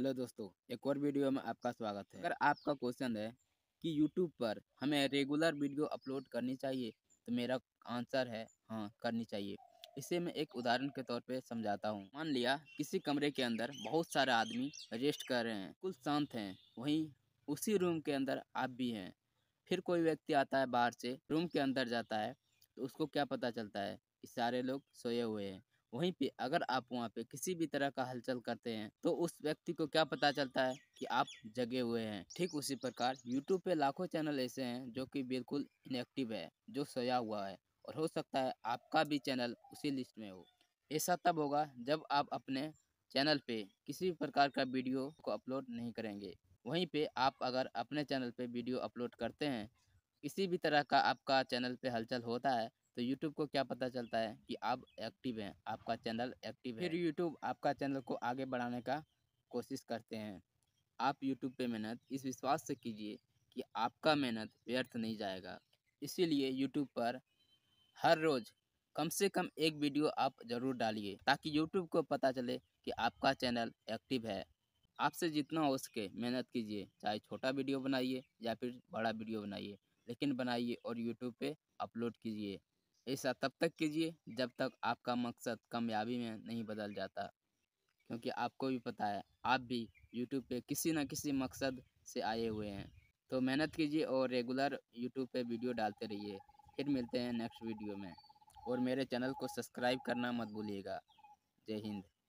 hello दोस्तों एक और वीडियो में आपका स्वागत है अगर आपका क्वेश्चन है कि यूट्यूब पर हमें रेगुलर वीडियो अपलोड करनी चाहिए तो मेरा आंसर है हाँ करनी चाहिए इसे मैं एक उदाहरण के तौर पे समझाता हूँ मान लिया किसी कमरे के अंदर बहुत सारे आदमी रेस्ट कर रहे हैं कुल शांत हैं वहीं उसी रूम के अंदर आप भी हैं फिर कोई व्यक्ति आता है बाहर से रूम के अंदर जाता है तो उसको क्या पता चलता है कि सारे लोग सोए हुए हैं वहीं पे अगर आप वहाँ पे किसी भी तरह का हलचल करते हैं तो उस व्यक्ति को क्या पता चलता है कि आप जगे हुए हैं ठीक उसी प्रकार यूट्यूब पे लाखों चैनल ऐसे हैं जो कि बिल्कुल इनएक्टिव है जो सोया हुआ है और हो सकता है आपका भी चैनल उसी लिस्ट में हो ऐसा तब होगा जब आप अपने चैनल पे किसी भी प्रकार का वीडियो को अपलोड नहीं करेंगे वहीं पे आप अगर अपने चैनल पे वीडियो अपलोड करते हैं किसी भी तरह का आपका चैनल पे हलचल होता है तो यूट्यूब को क्या पता चलता है कि आप एक्टिव हैं आपका चैनल एक्टिव है फिर यूट्यूब आपका चैनल को आगे बढ़ाने का कोशिश करते हैं आप यूट्यूब पे मेहनत इस विश्वास से कीजिए कि आपका मेहनत व्यर्थ नहीं जाएगा इसीलिए यूट्यूब पर हर रोज़ कम से कम एक वीडियो आप ज़रूर डालिए ताकि यूट्यूब को पता चले कि आपका चैनल एक्टिव है आपसे जितना हो सके मेहनत कीजिए चाहे छोटा वीडियो बनाइए या फिर बड़ा वीडियो बनाइए लेकिन बनाइए और यूट्यूब पे अपलोड कीजिए ऐसा तब तक कीजिए जब तक आपका मकसद कामयाबी में नहीं बदल जाता क्योंकि आपको भी पता है आप भी यूट्यूब पे किसी न किसी मकसद से आए हुए हैं तो मेहनत कीजिए और रेगुलर यूट्यूब पे वीडियो डालते रहिए फिर मिलते हैं नेक्स्ट वीडियो में और मेरे चैनल को सब्सक्राइब करना मत भूलिएगा जय हिंद